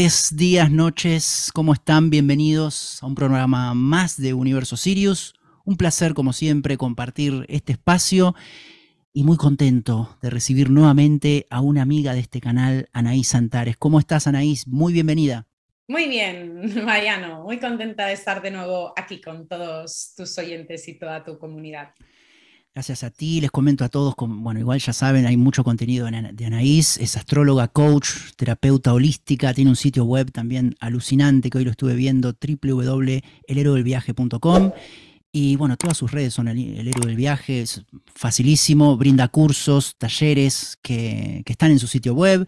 Buenos días, noches, ¿cómo están? Bienvenidos a un programa más de Universo Sirius. Un placer, como siempre, compartir este espacio y muy contento de recibir nuevamente a una amiga de este canal, Anaís Santares. ¿Cómo estás, Anaís? Muy bienvenida. Muy bien, Mariano. Muy contenta de estar de nuevo aquí con todos tus oyentes y toda tu comunidad. Gracias a ti, les comento a todos, bueno, igual ya saben, hay mucho contenido de Anaís, es astróloga, coach, terapeuta holística, tiene un sitio web también alucinante que hoy lo estuve viendo, www.elherodelviaje.com. Y bueno, todas sus redes son el, héroe del viaje, es facilísimo, brinda cursos, talleres que, que, están en su sitio web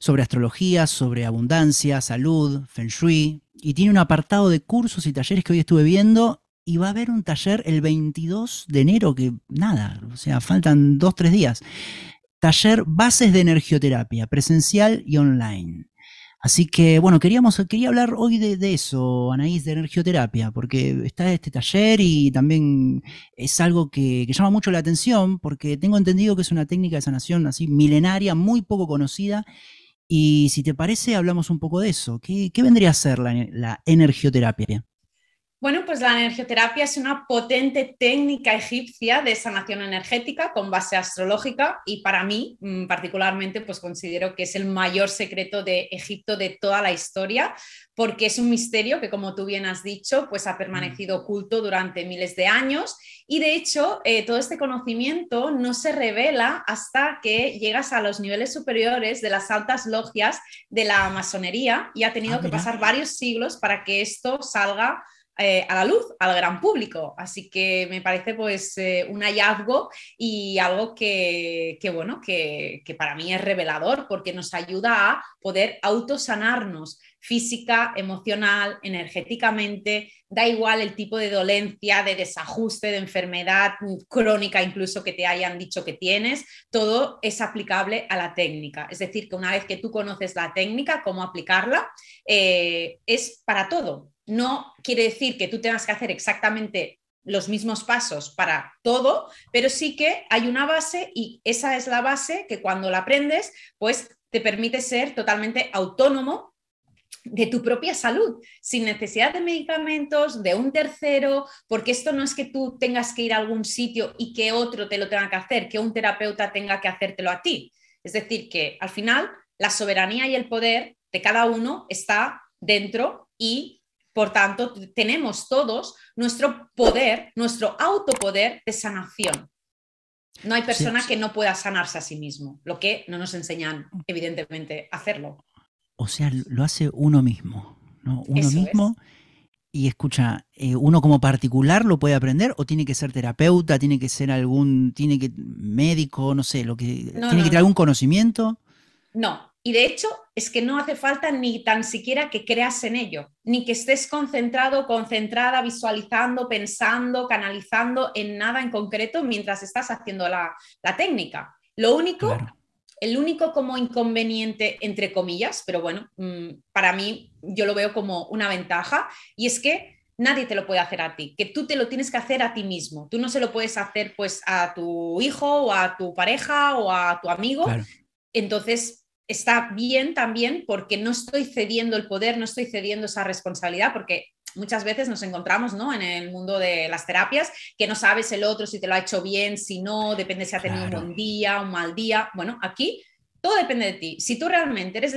sobre astrología, sobre abundancia, salud, feng shui. Y tiene un apartado de cursos y talleres que hoy estuve viendo y va a haber un taller el 22 de enero, que nada, o sea, faltan dos, tres días. Taller Bases de Energioterapia, presencial y online. Así que, bueno, queríamos, quería hablar hoy de, eso, Anaís, de energioterapia, porque está este taller y también es algo que, llama mucho la atención, porque tengo entendido que es una técnica de sanación así milenaria, muy poco conocida, y si te parece, hablamos un poco de eso. ¿Qué, vendría a ser la, la energioterapia? Bueno, pues la energioterapia es una potente técnica egipcia de sanación energética con base astrológica y para mí mm, particularmente pues considero que es el mayor secreto de Egipto de toda la historia porque es un misterio que como tú bien has dicho pues ha mm. permanecido oculto durante miles de años y de hecho eh, todo este conocimiento no se revela hasta que llegas a los niveles superiores de las altas logias de la masonería y ha tenido ah, que pasar varios siglos para que esto salga eh, a la luz, al gran público. Así que me parece pues eh, un hallazgo y algo que, bueno, que, para mí es revelador porque nos ayuda a poder autosanarnos física, emocional, energéticamente, da igual el tipo de dolencia, de desajuste, de enfermedad crónica incluso que te hayan dicho que tienes, todo es aplicable a la técnica. Es decir, que una vez que tú conoces la técnica, cómo aplicarla, eh, es para todo, no quiere decir que tú tengas que hacer exactamente los mismos pasos para todo, pero sí que hay una base y esa es la base que cuando la aprendes, pues te permite ser totalmente autónomo de tu propia salud, sin necesidad de medicamentos, de un tercero, porque esto no es que tú tengas que ir a algún sitio y que otro te lo tenga que hacer, que un terapeuta tenga que hacértelo a ti. Es decir, que al final la soberanía y el poder de cada uno está dentro y por tanto, tenemos todos nuestro poder, nuestro autopoder de sanación. No hay persona que no pueda sanarse a sí mismo, lo que no nos enseñan, evidentemente, hacerlo. O sea, lo hace uno mismo, ¿no? Uno mismo. Y escucha, eh, ¿uno como particular lo puede aprender o tiene que ser terapeuta, tiene que ser algún, tiene que médico, no sé, lo que, tiene que tener algún conocimiento? No, y de hecho, es que no hace falta ni tan siquiera que creas en ello, ni que estés concentrado, concentrada, visualizando, pensando, canalizando en nada en concreto mientras estás haciendo la, técnica. Lo único, el único como inconveniente, entre comillas, pero bueno, mm, para mí yo lo veo como una ventaja, y es que nadie te lo puede hacer a ti, que tú te lo tienes que hacer a ti mismo. Tú no se lo puedes hacer pues a tu hijo o a tu pareja o a tu amigo. Entonces, está bien también porque no estoy cediendo el poder, no estoy cediendo esa responsabilidad, porque muchas veces nos encontramos ¿no? en el mundo de las terapias, que no sabes el otro si te lo ha hecho bien, si no, depende si ha tenido un buen día, un mal día. Bueno, aquí todo depende de ti. Si tú realmente eres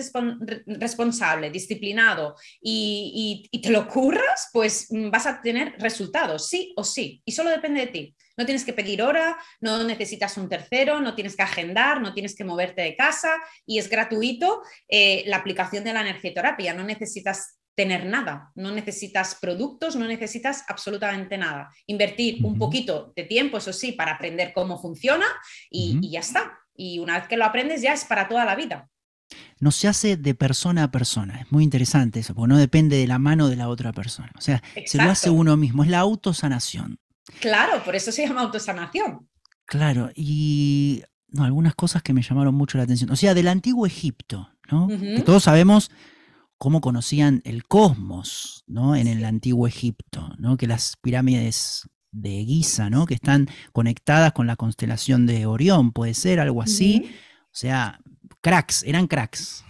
responsable, disciplinado y, te lo curras, pues mm, vas a tener resultados, sí o sí. Y solo depende de ti. No tienes que pedir hora, no necesitas un tercero, no tienes que agendar, no tienes que moverte de casa y es gratuito eh, la aplicación de la energoterapia. No necesitas tener nada, no necesitas productos, no necesitas absolutamente nada. Invertir un poquito de tiempo, eso sí, para aprender cómo funciona y ya está. Y una vez que lo aprendes ya es para toda la vida. No se hace de persona a persona, es muy interesante eso, porque no depende de la mano de la otra persona. O sea, se lo hace uno mismo, es la autosanación. Claro, por eso se llama autosanación. Claro, y algunas cosas que me llamaron mucho la atención. O sea, del antiguo Egipto, ¿no? que todos sabemos cómo conocían el cosmos, ¿no? En el antiguo Egipto, ¿no? Que las pirámides de Guisa, ¿no? Que están conectadas con la constelación de Orión, puede ser algo así. O sea, cracks, eran cracks.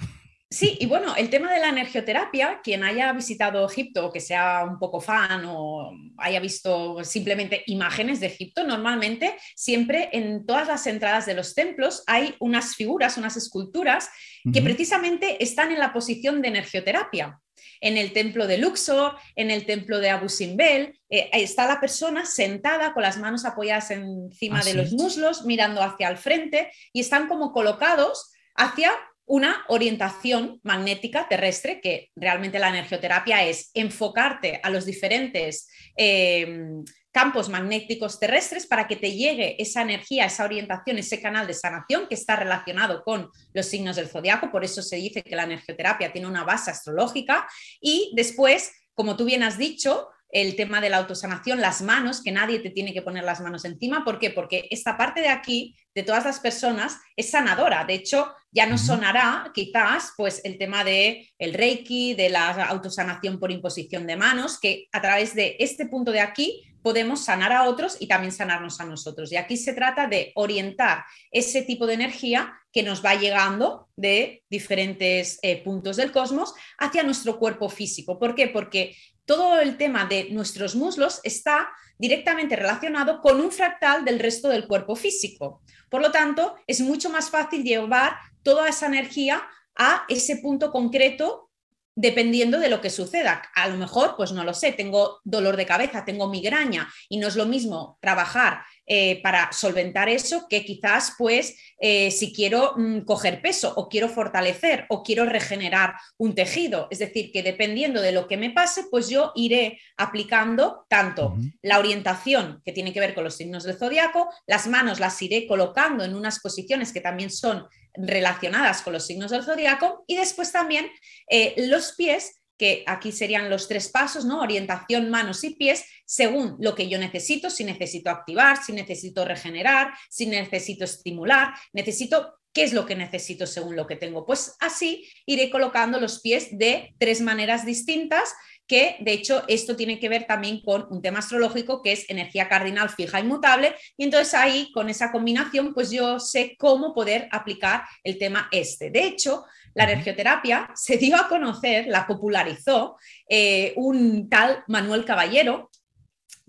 Sí, y bueno, el tema de la energioterapia, quien haya visitado Egipto o que sea un poco fan o haya visto simplemente imágenes de Egipto, normalmente siempre en todas las entradas de los templos hay unas figuras, unas esculturas que precisamente están en la posición de energioterapia en el templo de Luxor, en el templo de Abu Simbel. Eh, está la persona sentada con las manos apoyadas encima ah, de los muslos, mirando hacia el frente y están como colocados hacia una orientación magnética terrestre, que realmente la energioterapia es enfocarte a los diferentes eh, campos magnéticos terrestres para que te llegue esa energía, esa orientación, ese canal de sanación que está relacionado con los signos del zodiaco. Por eso se dice que la energioterapia tiene una base astrológica. Y después, como tú bien has dicho, el tema de la autosanación, las manos, que nadie te tiene que poner las manos encima. ¿Por qué? Porque esta parte de aquí, de todas las personas, es sanadora. De hecho, ya no sonará quizás pues, el tema del el reiki, de la autosanación por imposición de manos, que a través de este punto de aquí podemos sanar a otros y también sanarnos a nosotros. Y aquí se trata de orientar ese tipo de energía que nos va llegando de diferentes eh, puntos del cosmos hacia nuestro cuerpo físico. ¿Por qué? Porque todo el tema de nuestros muslos está directamente relacionado con un fractal del resto del cuerpo físico. Por lo tanto, es mucho más fácil llevar toda esa energía a ese punto concreto dependiendo de lo que suceda. A lo mejor, pues no lo sé, tengo dolor de cabeza, tengo migraña y no es lo mismo trabajar eh, para solventar eso que quizás pues eh, si quiero mm, coger peso o quiero fortalecer o quiero regenerar un tejido. Es decir, que dependiendo de lo que me pase, pues yo iré aplicando tanto la orientación que tiene que ver con los signos del zodiaco, las manos las iré colocando en unas posiciones que también son relacionadas con los signos del zodiaco y después también eh, los pies que aquí serían los tres pasos, ¿no? Orientación, manos y pies, según lo que yo necesito, si necesito activar, si necesito regenerar, si necesito estimular, necesito qué es lo que necesito según lo que tengo. Pues así iré colocando los pies de tres maneras distintas, que de hecho esto tiene que ver también con un tema astrológico que es energía cardinal fija y e mutable, y entonces ahí con esa combinación pues yo sé cómo poder aplicar el tema este. De hecho, la energioterapia se dio a conocer, la popularizó eh, un tal Manuel Caballero,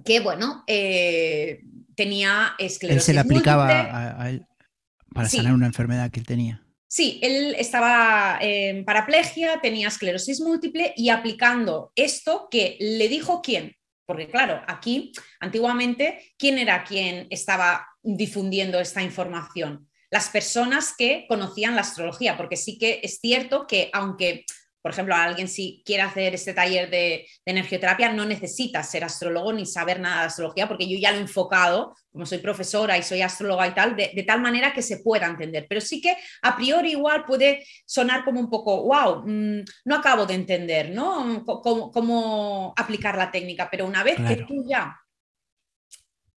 que bueno, eh, tenía esclerosis. Él se le aplicaba a, él para sanar una enfermedad que él tenía. Sí, él estaba en paraplegia, tenía esclerosis múltiple y aplicando esto que le dijo quién, porque claro, aquí antiguamente, ¿quién era quien estaba difundiendo esta información? las personas que conocían la astrología, porque sí que es cierto que aunque por ejemplo, alguien si quiere hacer este taller de, energioterapia, no necesita ser astrólogo ni saber nada de astrología, porque yo ya lo he enfocado, como soy profesora y soy astróloga y tal, de, tal manera que se pueda entender. Pero sí que a priori igual puede sonar como un poco, wow, mm, no acabo de entender, ¿no? cómo, aplicar la técnica, pero una vez que tú ya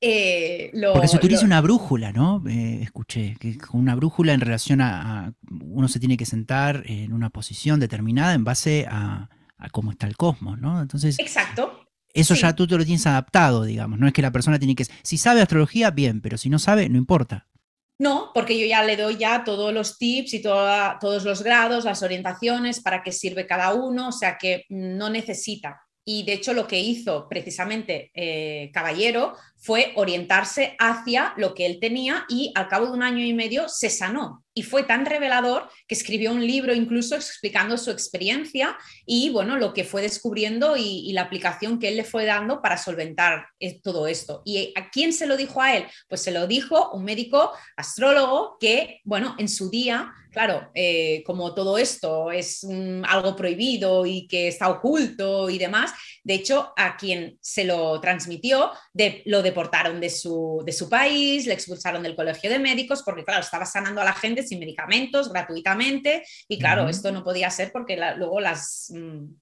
eh, Porque se utiliza una brújula, ¿no? Eh, escuché, que una brújula en relación a, uno se tiene que sentar en una posición determinada en base a, cómo está el cosmos, ¿no? Entonces, Exacto. Eso ya tú te lo tienes adaptado, digamos. No es que la persona tiene que. Si sabe astrología, bien, pero si no sabe, no importa. No, porque yo ya le doy ya todos los tips y todos los grados, las orientaciones, para qué sirve cada uno, o sea que no necesita. Y de hecho lo que hizo precisamente eh, Caballero fue orientarse hacia lo que él tenía y al cabo de un año y medio se sanó. Y fue tan revelador que escribió un libro incluso explicando su experiencia y bueno, lo que fue descubriendo y, la aplicación que él le fue dando para solventar eh, todo esto. ¿Y eh, a quién se lo dijo a él? Pues se lo dijo un médico astrólogo que, bueno, en su día, claro, eh, como todo esto es mm, algo prohibido y que está oculto y demás, de hecho, a quien se lo transmitió, de, lo de deportaron de su, de su país, le expulsaron del colegio de médicos, porque claro, estaba sanando a la gente sin medicamentos, gratuitamente, y claro, esto no podía ser porque luego las... Mm,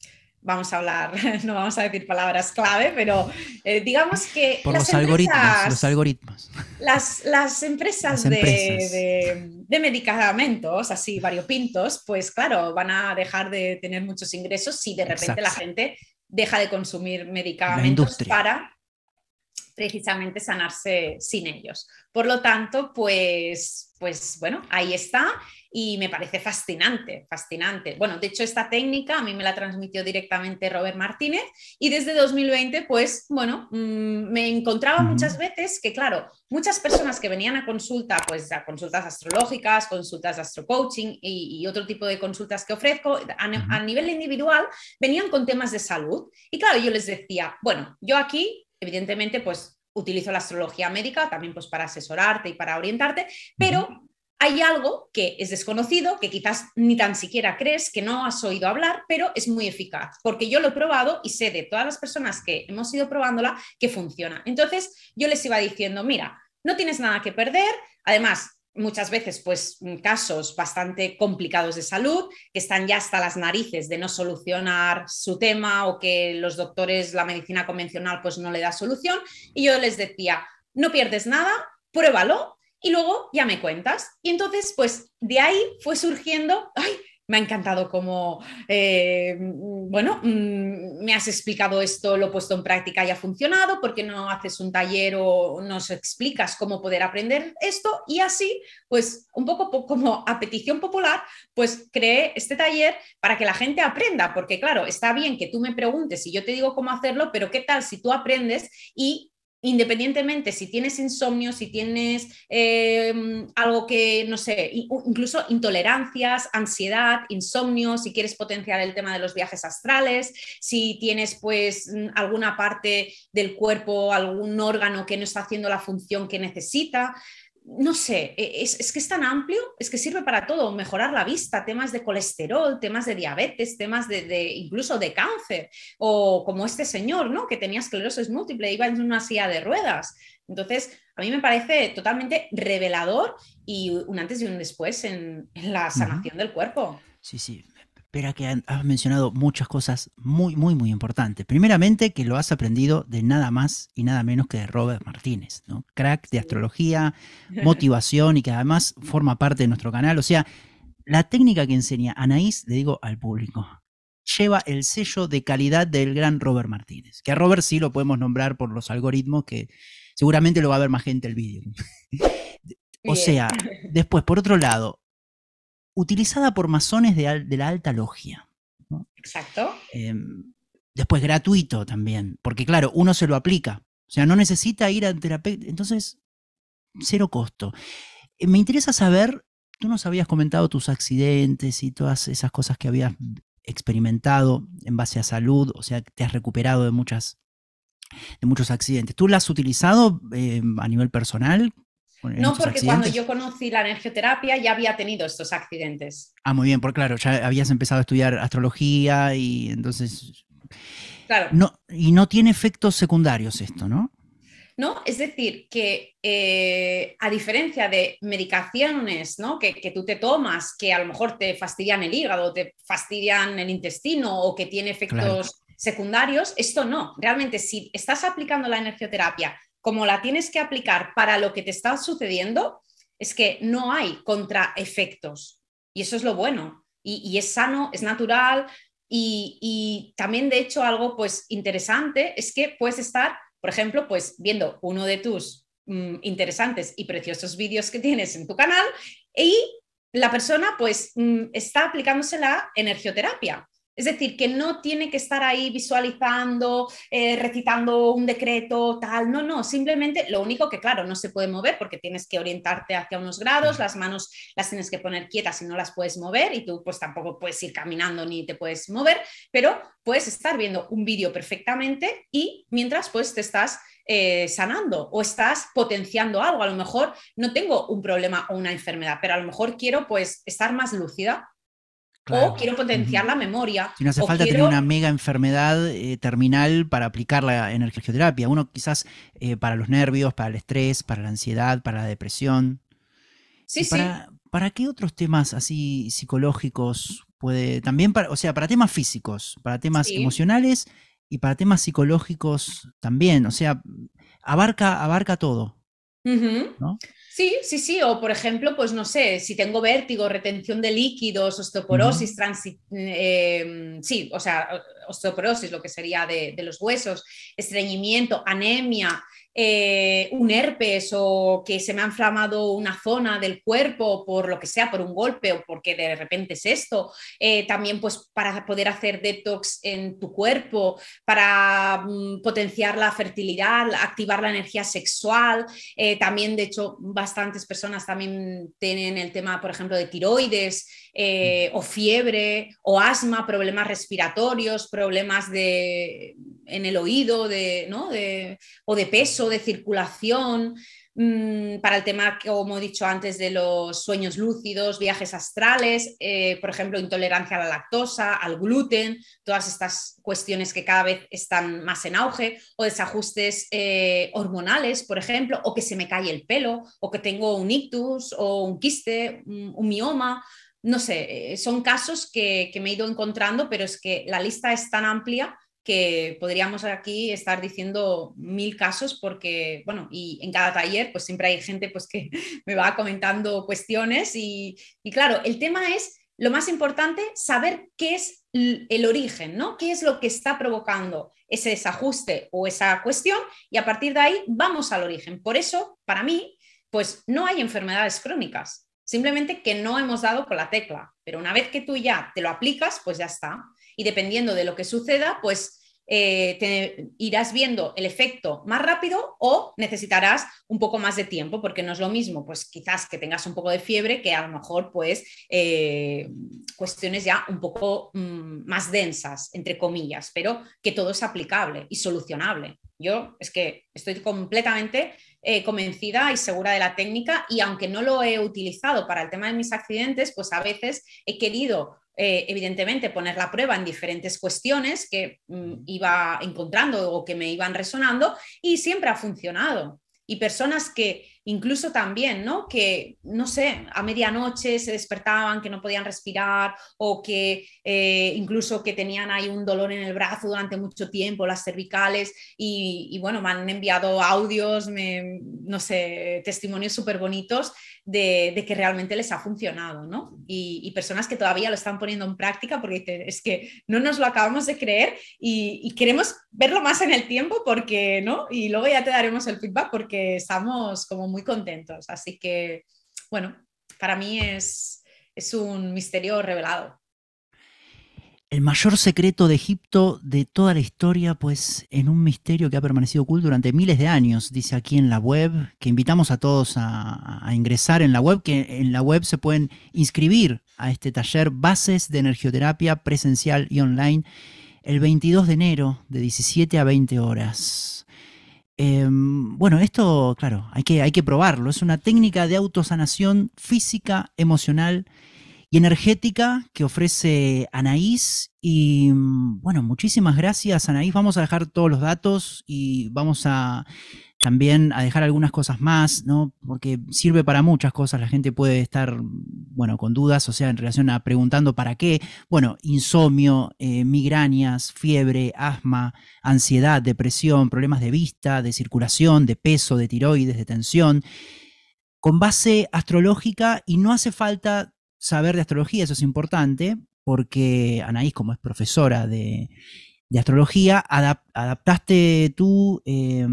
vamos a hablar, no vamos a decir palabras clave, pero eh, digamos que... Por los algoritmos, algoritmos. Las, las empresas, De, medicamentos, así variopintos, pues claro, van a dejar de tener muchos ingresos si de repente la gente deja de consumir medicamentos para precisamente sanarse sin ellos. Por lo tanto, pues, pues bueno, ahí está y me parece fascinante, fascinante. Bueno, de hecho esta técnica a mí me la transmitió directamente Robert Martínez y desde 2020, pues bueno, mm, me encontraba muchas veces que, claro, muchas personas que venían a consulta, pues a consultas astrológicas, consultas de astrocoaching y, otro tipo de consultas que ofrezco a, a nivel individual, venían con temas de salud y claro, yo les decía, bueno, yo aquí evidentemente, pues utilizo la astrología médica también pues para asesorarte y para orientarte, pero hay algo que es desconocido, que quizás ni tan siquiera crees, que no has oído hablar, pero es muy eficaz, porque yo lo he probado y sé de todas las personas que hemos ido probándola que funciona. Entonces, yo les iba diciendo, mira, no tienes nada que perder, además, muchas veces pues mm, casos bastante complicados de salud, que están ya hasta las narices de no solucionar su tema o que los doctores, la medicina convencional pues no le da solución. Y yo les decía, no pierdes nada, pruébalo y luego ya me cuentas. Y entonces pues de ahí fue surgiendo, ay, me ha encantado cómo, eh, mm, bueno, mm, me has explicado esto, lo he puesto en práctica y ha funcionado, porque no haces un taller o nos explicas cómo poder aprender esto? Y así, pues un poco como a petición popular, pues creé este taller para que la gente aprenda, porque claro, está bien que tú me preguntes y yo te digo cómo hacerlo, pero ¿qué tal si tú aprendes y independientemente si tienes insomnio, si tienes eh, algo que, no sé, incluso intolerancias, ansiedad, insomnio, si quieres potenciar el tema de los viajes astrales, si tienes pues alguna parte del cuerpo, algún órgano que no está haciendo la función que necesita, no sé, e, es, que es tan amplio, es que sirve para todo, mejorar la vista, temas de colesterol, temas de diabetes, temas de, incluso de cáncer, o como este señor, ¿no? Que tenía esclerosis múltiple, iba en una silla de ruedas. Entonces, a mí me parece totalmente revelador y un antes y un después en, la sanación del cuerpo. Sí, sí, pero que has mencionado muchas cosas muy, muy, muy importantes. Primeramente, que lo has aprendido de nada más y nada menos que de Robert Martínez, ¿no? Crack de astrología, motivación y que además forma parte de nuestro canal. O sea, la técnica que enseña Anaís, le digo al público, lleva el sello de calidad del gran Robert Martínez. Que a Robert sí lo podemos nombrar por los algoritmos que seguramente lo va a ver más gente el vídeo. o sea, después, por otro lado, utilizada por masones de, de la alta logia. Exacto. Em, después gratuito también, porque claro, uno se lo aplica. O sea, no necesita ir a terapia, Entonces, cero costo. Eh, me interesa saber, tú nos habías comentado tus accidentes y todas esas cosas que habías experimentado en base a salud, o sea, te has recuperado de de muchos accidentes. ¿Tú las has utilizado em, a nivel personal? No, porque cuando yo conocí la energioterapia ya había tenido estos accidentes. Ah, muy bien, por claro, ya habías empezado a estudiar astrología y entonces... Claro. y no tiene efectos secundarios esto, ¿no? ¿no? Es decir, que eh, a diferencia de medicaciones que, tú te tomas, que a lo mejor te fastidian el hígado, te fastidian el intestino o que tiene efectos secundarios, esto no. Realmente, si estás aplicando la energioterapia como la tienes que aplicar para lo que te está sucediendo, es que no hay contraefectos. Y eso es lo bueno. Y, es sano, es natural. Y, también, de hecho, algo pues interesante es que puedes estar, por ejemplo, pues viendo uno de tus mm, interesantes y preciosos vídeos que tienes en tu canal y la persona pues mm, está aplicándose la energioterapia. Es decir, que no tiene que estar ahí visualizando, eh, recitando un decreto, tal. No, no, simplemente lo único que, claro, no se puede mover porque tienes que orientarte hacia unos grados, las manos las tienes que poner quietas y no las puedes mover y tú pues tampoco puedes ir caminando ni te puedes mover, pero puedes estar viendo un vídeo perfectamente y mientras pues te estás eh, sanando o estás potenciando algo. A lo mejor no tengo un problema o una enfermedad, pero a lo mejor quiero pues estar más lúcida o quiero potenciar la memoria. Si no hace falta tener una mega enfermedad eh, terminal para aplicar la energioterapia. Uno quizás eh, para los nervios, para el estrés, para la ansiedad, para la depresión. Sí, para, sí. ¿Para qué otros temas así psicológicos puede. También para, o sea, para temas físicos, para temas emocionales y para temas psicológicos también. O sea, abarca, abarca todo. Sí, sí, sí. O por ejemplo, pues no sé, si tengo vértigo, retención de líquidos, osteoporosis, em, sí, o sea, osteoporosis, lo que sería de, de los huesos, estreñimiento, anemia, eh, un herpes o que se me ha inflamado una zona del cuerpo por lo que sea, por un golpe o porque de repente es esto. Eh, también pues para poder hacer detox en tu cuerpo, para mm, potenciar la fertilidad, activar la energía sexual. Eh, también de hecho bastantes personas también tienen el tema, por ejemplo, de tiroides o fiebre o asma, problemas respiratorios, problemas de, en el oído o de peso de circulación, mm, para el tema, como he dicho antes, de los sueños lúcidos, viajes astrales, eh, por ejemplo, intolerancia a la lactosa, al gluten, todas estas cuestiones que cada vez están más en auge, o desajustes eh, hormonales, por ejemplo, o que se me cae el pelo, o que tengo un ictus, o un quiste, un, mioma, no sé, eh, son casos que, me he ido encontrando, pero es que la lista es tan amplia que podríamos aquí estar diciendo mil casos porque, bueno, y en cada taller pues siempre hay gente pues que me va comentando cuestiones y, claro, el tema es lo más importante, saber qué es el origen, ¿no? ¿Qué es lo que está provocando ese desajuste o esa cuestión? Y a partir de ahí vamos al origen. Por eso, para mí, pues no hay enfermedades crónicas, simplemente que no hemos dado con la tecla, pero una vez que tú ya te lo aplicas, pues ya está y dependiendo de lo que suceda, pues eh, irás viendo el efecto más rápido o necesitarás un poco más de tiempo, porque no es lo mismo, pues quizás que tengas un poco de fiebre que a lo mejor, pues, eh, cuestiones ya un poco mm, más densas, entre comillas, pero que todo es aplicable y solucionable. Yo es que estoy completamente eh, convencida y segura de la técnica y aunque no lo he utilizado para el tema de mis accidentes, pues a veces he querido eh, evidentemente poner la prueba en diferentes cuestiones que mm, iba encontrando o que me iban resonando y siempre ha funcionado. Y personas que incluso también, ¿no? Que, no sé, a medianoche se despertaban, que no podían respirar o que eh, incluso que tenían ahí un dolor en el brazo durante mucho tiempo, las cervicales, y, bueno, me han enviado audios, no sé, testimonios súper bonitos de, que realmente les ha funcionado, ¿no? Y, personas que todavía lo están poniendo en práctica porque es que no nos lo acabamos de creer y, y queremos verlo más en el tiempo porque, ¿no? Y luego ya te daremos el feedback porque estamos como muy contentos. Así que, bueno, para mí es, es un misterio revelado. El mayor secreto de Egipto de toda la historia, pues en un misterio que ha permanecido oculto durante miles de años, dice aquí en la web, que invitamos a todos a, ingresar en la web, que en la web se pueden inscribir a este taller Bases de Energioterapia presencial y online el 22 de enero de 17 a 20 horas. Em, bueno, esto, claro, hay que, hay que probarlo. Es una técnica de autosanación física, emocional y y energética que ofrece Anaís. Y mm, bueno, muchísimas gracias Anaís. Vamos a dejar todos los datos y vamos a también a dejar algunas cosas más, ¿no? Porque sirve para muchas cosas. La gente puede estar, bueno, con dudas, o sea, en relación a preguntando para qué. Bueno, insomnio, eh, migrañas, fiebre, asma, ansiedad, depresión, problemas de vista, de circulación, de peso, de tiroides, de tensión. Con base astrológica y no hace falta saber de astrología, eso es importante, porque Anaís, como es profesora de, astrología, adaptaste tú, eh,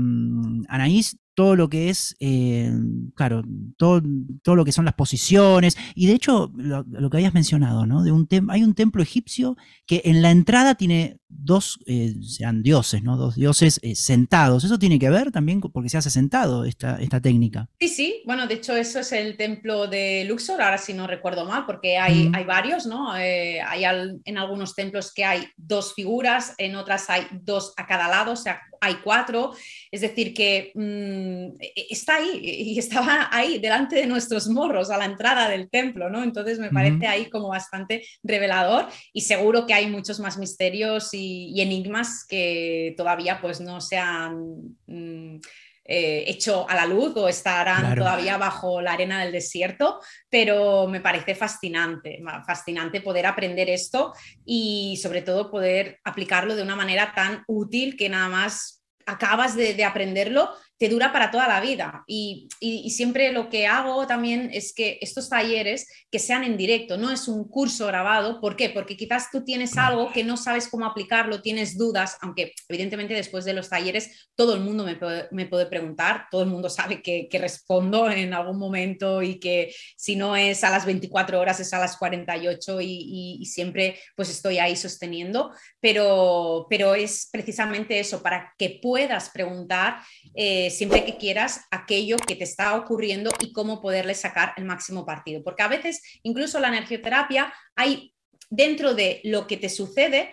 Anaís, todo lo que es, eh, claro, todo, todo, lo que son las posiciones. Y de hecho, lo, que habías mencionado, ¿no? De un hay un templo egipcio que en la entrada tiene dos, eh, dioses, ¿no? Dos dioses eh, sentados. ¿Eso tiene que ver también porque se hace sentado esta, esta técnica? Sí, sí. Bueno, de hecho, eso es el templo de Luxor, ahora si no recuerdo mal, porque hay, hay varios, ¿no? Eh, hay en algunos templos que hay dos figuras, en otras hay dos a cada lado, o sea, hay cuatro, es decir, que mm, e, e, está ahí e, y estaba ahí delante de nuestros morros a la entrada del templo, ¿no? Entonces me parece ahí como bastante revelador y seguro que hay muchos más misterios y, enigmas que todavía pues no se han... Mm, eh, hecho a la luz o estarán todavía bajo la arena del desierto, pero me parece fascinante, fascinante poder aprender esto y sobre todo poder aplicarlo de una manera tan útil que nada más acabas de aprenderlo te dura para toda la vida. Y, y, siempre lo que hago también es que estos talleres que sean en directo, no es un curso grabado. ¿Por qué? Porque quizás tú tienes algo que no sabes cómo aplicarlo, tienes dudas, aunque evidentemente después de los talleres todo el mundo me puede, preguntar, todo el mundo sabe que, que, respondo en algún momento y que si no es a las 24 horas es a las 48 y, y siempre pues estoy ahí sosteniendo, pero, pero es precisamente eso, para que puedas preguntar. Eh, siempre que quieras aquello que te está ocurriendo y cómo poderle sacar el máximo partido. Porque a veces, incluso la energioterapia, hay dentro de lo que te sucede,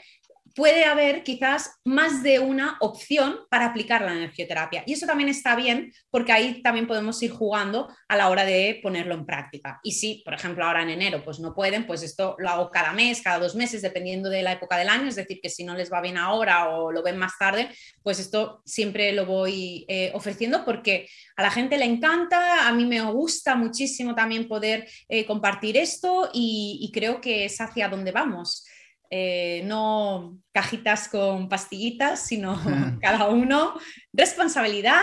puede haber quizás más de una opción para aplicar la energioterapia. Y eso también está bien porque ahí también podemos ir jugando a la hora de ponerlo en práctica. Y si, por ejemplo, ahora en enero pues no pueden, pues esto lo hago cada mes, cada dos meses, dependiendo de la época del año. Es decir, que si no les va bien ahora o lo ven más tarde, pues esto siempre lo voy eh, ofreciendo porque a la gente le encanta, a mí me gusta muchísimo también poder eh, compartir esto y, y creo que es hacia donde vamos. Eh, no cajitas con pastillitas, sino cada uno responsabilidad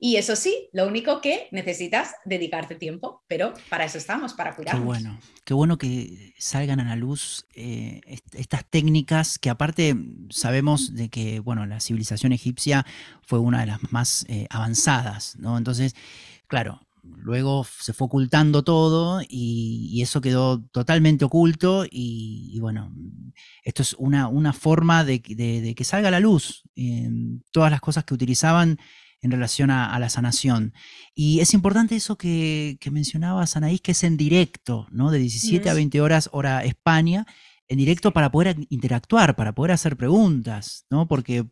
y eso sí, lo único que necesitas dedicarte tiempo, pero para eso estamos, para cuidar Qué bueno, qué bueno que salgan a la luz eh, estas técnicas que aparte sabemos de que, bueno, la civilización egipcia fue una de las más eh, avanzadas, ¿no? Entonces, claro, luego se fue ocultando todo y, eso quedó totalmente oculto y, bueno, esto es una, forma de, que salga a la luz en em, todas las cosas que utilizaban en relación a, la sanación. Y es importante eso que, mencionaba mencionabas, que es en directo, ¿no? De 17 a 20 horas hora España, en directo para poder interactuar, para poder hacer preguntas, ¿no? Porque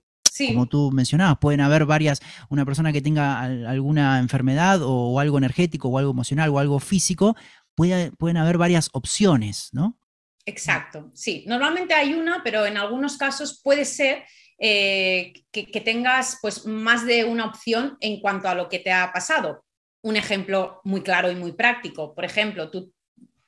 como tú mencionabas, pueden haber varias, una persona que tenga alguna enfermedad o, algo energético o algo emocional o algo físico, pueden haber varias opciones, ¿no? Exacto, sí. Normalmente hay una, pero en algunos casos puede ser eh, que, tengas pues, más de una opción en cuanto a lo que te ha pasado. Un ejemplo muy claro y muy práctico. Por ejemplo, tú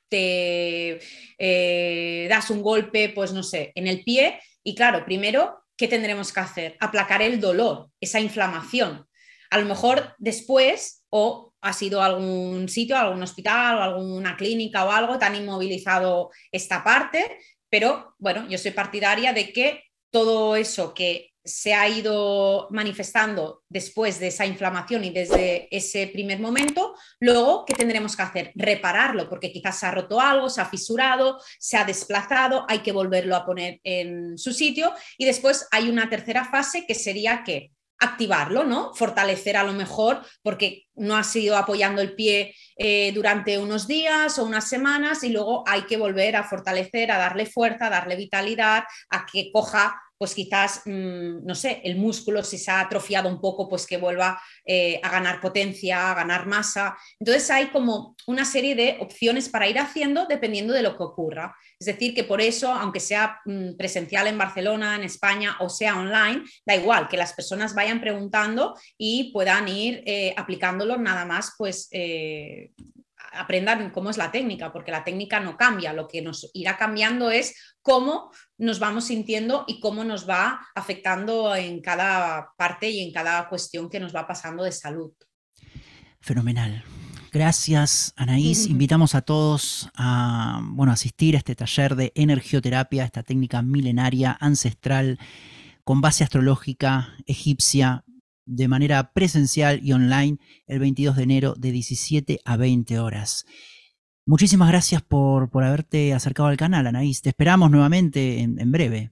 te eh, das un golpe, pues no sé, en el pie y claro, primero ¿qué tendremos que hacer? Aplacar el dolor, esa inflamación. A lo mejor después o ha sido algún sitio, algún hospital o alguna clínica o algo, han inmovilizado esta parte, pero bueno, yo soy partidaria de que todo eso que se ha ido manifestando después de esa inflamación y desde ese primer momento, luego, ¿qué tendremos que hacer? Repararlo, porque quizás se ha roto algo, se ha fisurado, se ha desplazado, hay que volverlo a poner en su sitio. Y después hay una tercera fase que sería que activarlo, ¿no? Fortalecer a lo mejor porque no ha sido apoyando el pie eh, durante unos días o unas semanas y luego hay que volver a fortalecer, a darle fuerza, a darle vitalidad, a que coja pues quizás, mm, no sé, el músculo si se ha atrofiado un poco, pues que vuelva eh, a ganar potencia, a ganar masa. Entonces hay como una serie de opciones para ir haciendo dependiendo de lo que ocurra. Es decir, que por eso, aunque sea mm, presencial en Barcelona, en España o sea online, da igual, que las personas vayan preguntando y puedan ir eh, aplicándolo nada más, pues... Eh, aprendan cómo es la técnica, porque la técnica no cambia, lo que nos irá cambiando es cómo nos vamos sintiendo y cómo nos va afectando en cada parte y en cada cuestión que nos va pasando de salud. Fenomenal. Gracias, Anaís. Invitamos a todos a bueno, asistir a este taller de energioterapia, esta técnica milenaria, ancestral, con base astrológica, egipcia, de manera presencial y online el 22 de enero de 17 a 20 horas. Muchísimas gracias por, haberte acercado al canal, Anaís. Te esperamos nuevamente en breve.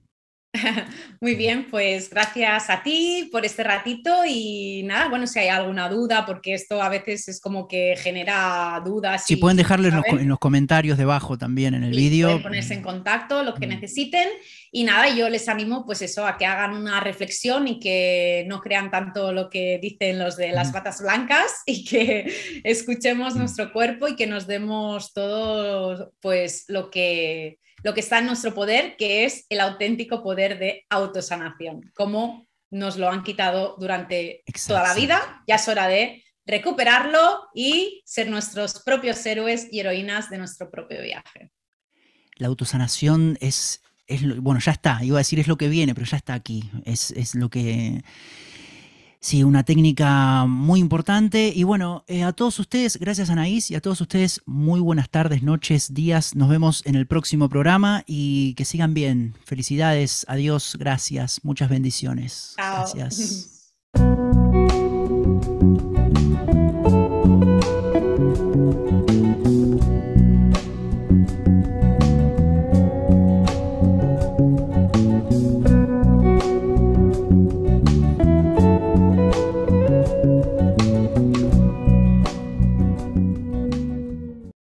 Muy bien, pues gracias a ti por este ratito y nada, bueno, si hay alguna duda, porque esto a veces es como que genera dudas. Si pueden dejarles en los comentarios debajo también en el vídeo. Pueden ponerse en contacto, lo que mm. necesiten. Y nada, yo les animo pues eso, a que hagan una reflexión y que no crean tanto lo que dicen los de las mm. patas blancas y que escuchemos mm. nuestro cuerpo y que nos demos todo pues lo que lo que está en nuestro poder, que es el auténtico poder de autosanación, como nos lo han quitado durante toda la vida, ya es hora de recuperarlo y ser nuestros propios héroes y heroínas de nuestro propio viaje. La autosanación es, es bueno, ya está, iba a decir es lo que viene, pero ya está aquí, es lo que Sí, una técnica muy importante. Y bueno, eh, a todos ustedes, gracias Anaís y a todos ustedes, muy buenas tardes, noches, días. Nos vemos en el próximo programa y que sigan bien. Felicidades, adiós, gracias, muchas bendiciones. Gracias.